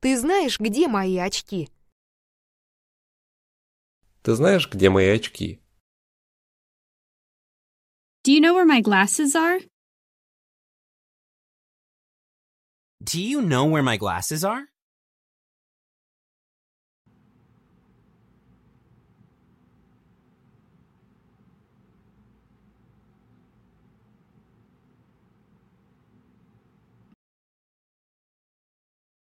Ты знаешь, где мои очки?» Ты знаешь, где мои очки? Do you know where my glasses are? Do you know where my glasses are?